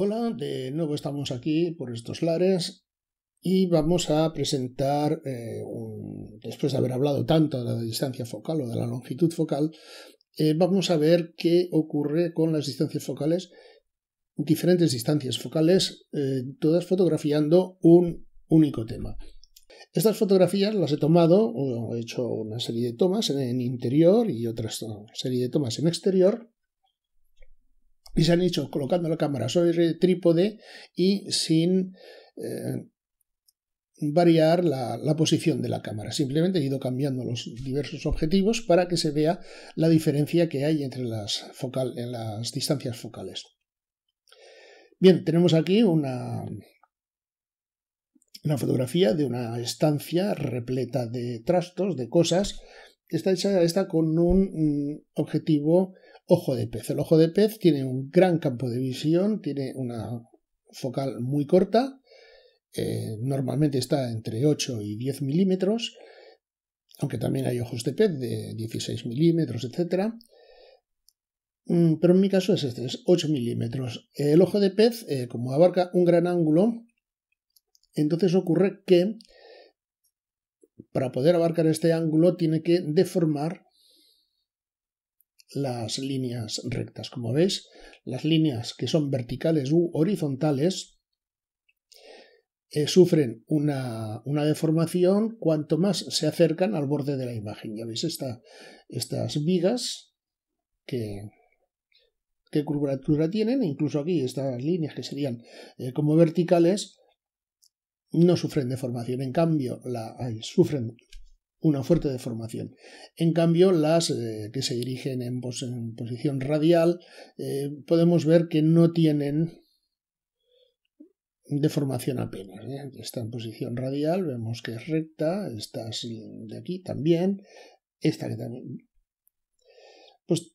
Hola, de nuevo estamos aquí por estos lares y vamos a presentar, eh, después de haber hablado tanto de la distancia focal o de la longitud focal, eh, vamos a ver qué ocurre con las distancias focales, diferentes distancias focales, eh, todas fotografiando un único tema. Estas fotografías las he tomado, he hecho una serie de tomas en interior y otra serie de tomas en exterior, y se han hecho colocando la cámara sobre el trípode y sin eh, variar la, posición de la cámara. Simplemente he ido cambiando los diversos objetivos para que se vea la diferencia que hay entre las, en las distancias focales. Bien, tenemos aquí una, una fotografía de una estancia repleta de trastos, de cosas. Está hecha esta con un mm, objetivo ojo de pez. El ojo de pez tiene un gran campo de visión, tiene una focal muy corta, eh, normalmente está entre 8 y 10 milímetros, aunque también hay ojos de pez de 16 milímetros, etc. Mm, pero en mi caso es este, es 8 milímetros. El ojo de pez, eh, como abarca un gran ángulo, entonces ocurre que para poder abarcar este ángulo tiene que deformar las líneas rectas. Como veis, las líneas que son verticales u horizontales eh, sufren una, deformación cuanto más se acercan al borde de la imagen. Ya veis estas vigas que, qué curvatura tienen, incluso aquí estas líneas que serían eh, como verticales no sufren deformación, en cambio la, sufren una fuerte deformación. En cambio, las eh, que se dirigen en, posición radial, eh, podemos ver que no tienen deformación apenas. ¿eh? Esta en posición radial, vemos que es recta, esta de aquí también, esta que también. Pues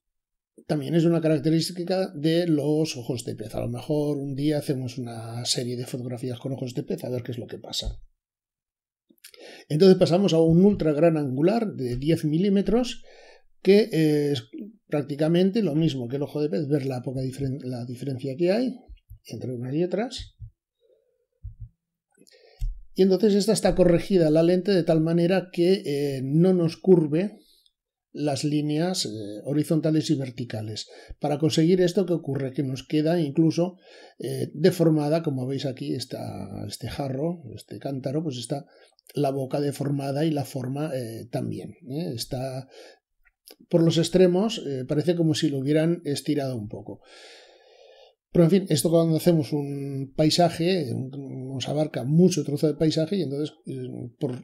también es una característica de los ojos de pez. A lo mejor un día hacemos una serie de fotografías con ojos de pez a ver qué es lo que pasa. Entonces pasamos a un ultra gran angular de 10 milímetros que es prácticamente lo mismo que el ojo de pez, ver la poca diferencia que hay entre unas y otras. Y entonces esta está corregida la lente de tal manera que eh, no nos curve las líneas eh, horizontales y verticales. Para conseguir esto, ¿qué ocurre? Que nos queda incluso eh, deformada, como veis aquí, está este jarro, este cántaro, pues está la boca deformada y la forma eh, también. Está por los extremos, parece como si lo hubieran estirado un poco. Pero en fin, esto cuando hacemos un paisaje, nos abarca mucho trozo de paisaje y entonces por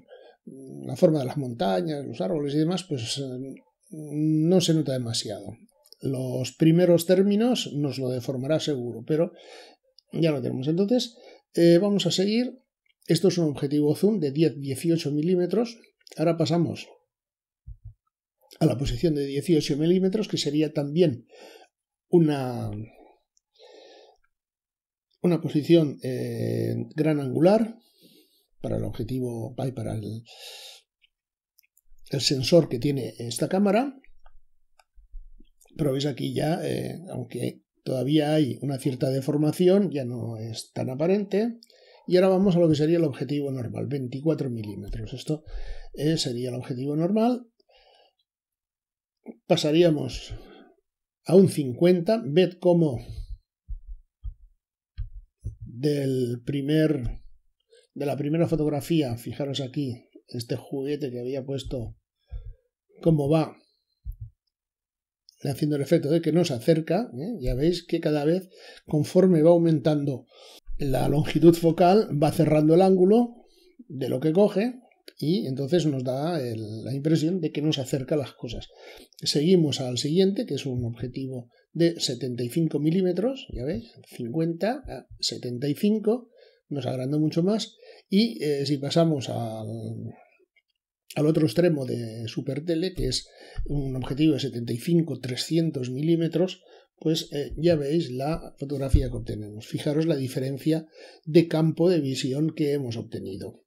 la forma de las montañas, los árboles y demás, pues eh, no se nota demasiado. Los primeros términos nos lo deformará seguro, pero ya lo tenemos. Entonces, eh, vamos a seguir. Esto es un objetivo zoom de 10-18 milímetros. Ahora pasamos a la posición de 18 milímetros, que sería también una, una posición eh, gran angular para el objetivo, para el, el sensor que tiene esta cámara, pero veis aquí ya, eh, aunque todavía hay una cierta deformación, ya no es tan aparente. Y ahora vamos a lo que sería el objetivo normal, 24 milímetros. Esto eh, sería el objetivo normal. Pasaríamos a un 50. Ved cómo del primer, de la primera fotografía, fijaros aquí, este juguete que había puesto, como va haciendo el efecto de que nos acerca, ¿eh? ya veis que cada vez conforme va aumentando la longitud focal, va cerrando el ángulo de lo que coge y entonces nos da la impresión de que nos acerca las cosas. Seguimos al siguiente, que es un objetivo de 75 milímetros, ya veis, 50 a 75 nos agranda mucho más. Y eh, si pasamos al, otro extremo de Supertele, que es un objetivo de 75-300 milímetros, pues eh, ya veis la fotografía que obtenemos. Fijaros la diferencia de campo de visión que hemos obtenido.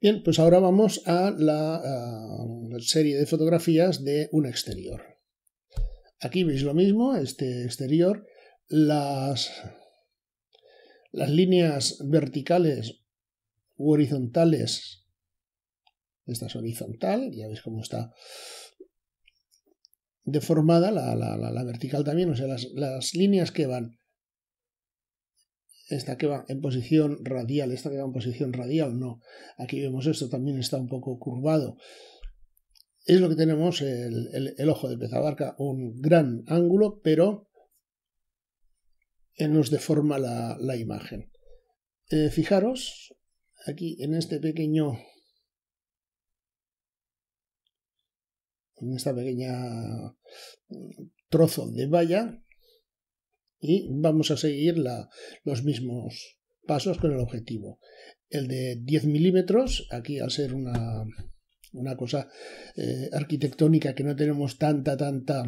Bien, pues ahora vamos a la, a eh, la serie de fotografías de un exterior. Aquí veis lo mismo, este exterior las, las líneas verticales u horizontales. Esta es horizontal, ya veis cómo está deformada, la, la, vertical también, o sea, las, líneas que van, esta que va en posición radial, esta que va en posición radial, no, aquí vemos esto también está un poco curvado. Es lo que tenemos el, ojo de pez, abarca un gran ángulo, pero nos deforma la, imagen. Eh, fijaros aquí en este pequeño en esta pequeña mm, trozo de valla y vamos a seguir los mismos pasos con el objetivo. El de 10 milímetros, aquí al ser una, una cosa eh, arquitectónica que no tenemos tanta, tanta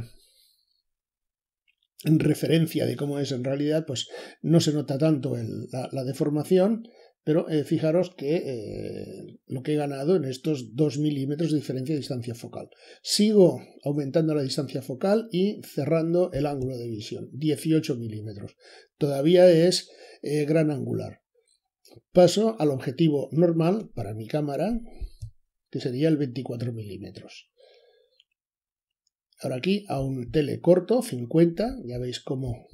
en referencia de cómo es en realidad, pues no se nota tanto la, deformación, pero eh, fijaros que eh, lo que he ganado en estos 2 milímetros de diferencia de distancia focal. Sigo aumentando la distancia focal y cerrando el ángulo de visión, 18 milímetros. Todavía es eh, gran angular. Paso al objetivo normal para mi cámara, que sería el 24 milímetros. Ahora aquí a un tele corto, 50, ya veis cómo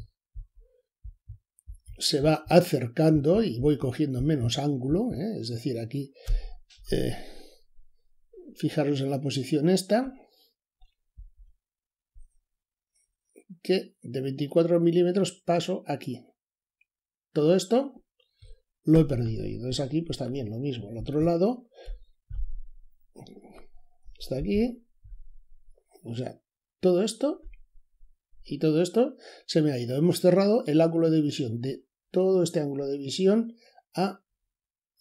se va acercando y voy cogiendo menos ángulo, ¿eh? es decir, aquí eh, fijaros en la posición esta, que de 24 milímetros paso aquí. Todo esto lo he perdido y entonces aquí pues también lo mismo, al otro lado, está aquí, o todo esto y todo esto se me ha ido. Hemos cerrado el ángulo de visión de todo este ángulo de visión a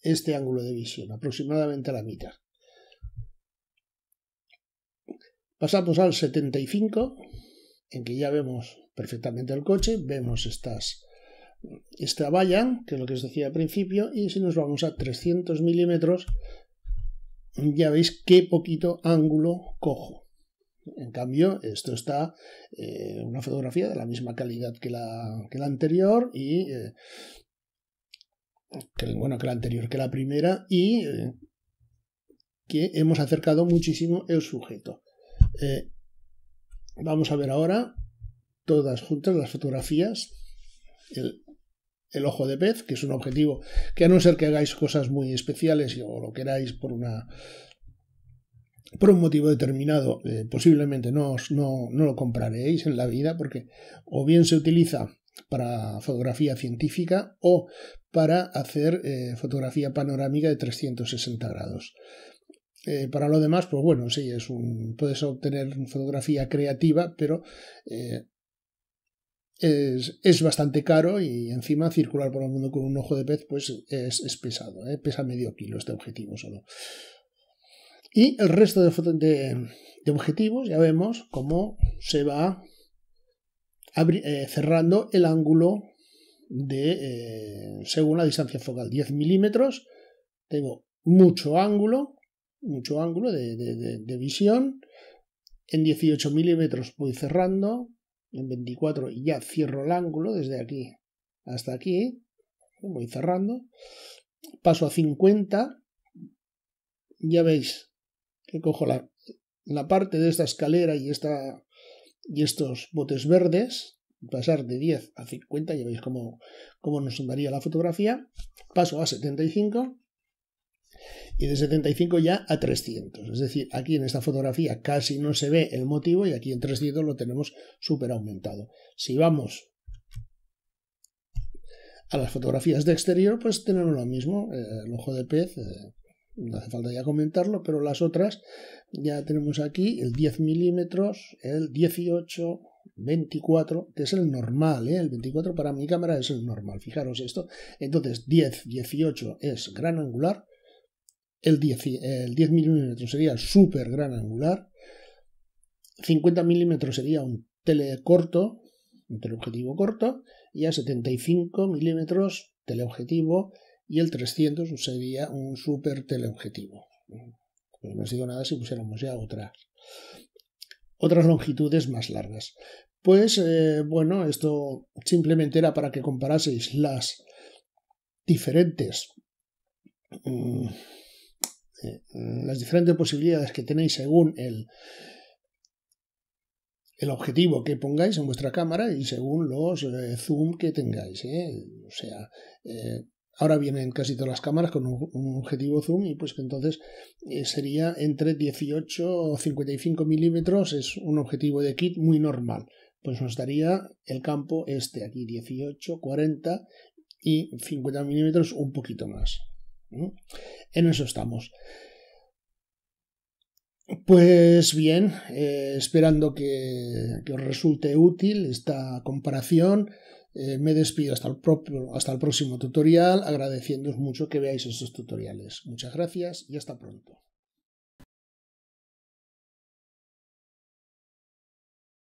este ángulo de visión, aproximadamente a la mitad. Pasamos al 75, en que ya vemos perfectamente el coche, vemos estas, esta valla, que es lo que os decía al principio, y si nos vamos a 300 milímetros, ya veis qué poquito ángulo cojo. En cambio, esto está eh, una fotografía de la misma calidad que la, la anterior y eh, que, bueno, que la anterior que la primera y eh, que hemos acercado muchísimo el sujeto. vamos a ver ahora todas juntas las fotografías, el, el ojo de pez, que es un objetivo que a no ser que hagáis cosas muy especiales o lo queráis por una por un motivo determinado, eh, posiblemente no, lo compraréis en la vida porque o bien se utiliza para fotografía científica o para hacer eh, fotografía panorámica de 360 grados. Eh, para lo demás, pues bueno, sí, es un, puedes obtener fotografía creativa, pero es, bastante caro y encima circular por el mundo con un ojo de pez pues es, es pesado, pesa medio kilo este objetivo solo. Y el resto de, objetivos ya vemos cómo se va eh, cerrando el ángulo de, eh, según la distancia focal. 10 milímetros, tengo mucho ángulo, mucho ángulo de, de visión. En 18 milímetros voy cerrando, en 24 ya cierro el ángulo desde aquí hasta aquí, voy cerrando, paso a 50, ya veis cojo la, la parte de esta escalera y, y estos botes verdes, pasar de 10 a 50, ya veis cómo, nos daría la fotografía, paso a 75 y de 75 ya a 300. Es decir, aquí en esta fotografía casi no se ve el motivo y aquí en 300 lo tenemos súper aumentado. Si vamos a las fotografías de exterior, pues tenemos lo mismo, eh, el ojo de pez, eh, no hace falta ya comentarlo, pero las otras ya tenemos aquí el 10 milímetros, el 18, 24, que es el normal, ¿eh? el 24 para mi cámara es el normal, fijaros esto. Entonces 10, 18 es gran angular, el 10, el 10 milímetros sería súper gran angular, 50 milímetros sería un telecorto, un teleobjetivo corto, y a 75 milímetros teleobjetivo y el 300 sería un super teleobjetivo. Pues no os digo nada si pusiéramos ya otras, otras longitudes más largas. Pues eh, bueno, esto simplemente era para que comparaseis las diferentes mm, eh, mm, las diferentes posibilidades que tenéis según el, el objetivo que pongáis en vuestra cámara y según los eh, zoom que tengáis. O sea, Ahora vienen casi todas las cámaras con un, objetivo zoom y pues que entonces eh, sería entre 18 o 55 milímetros, es un objetivo de kit muy normal. Pues nos daría el campo este aquí, 18, 40 y 50 milímetros un poquito más. En eso estamos. Pues bien, eh, esperando que, que, os resulte útil esta comparación. Eh, me despido hasta el, propio, hasta el próximo tutorial, agradeciéndoos mucho que veáis estos tutoriales. Muchas gracias y hasta pronto.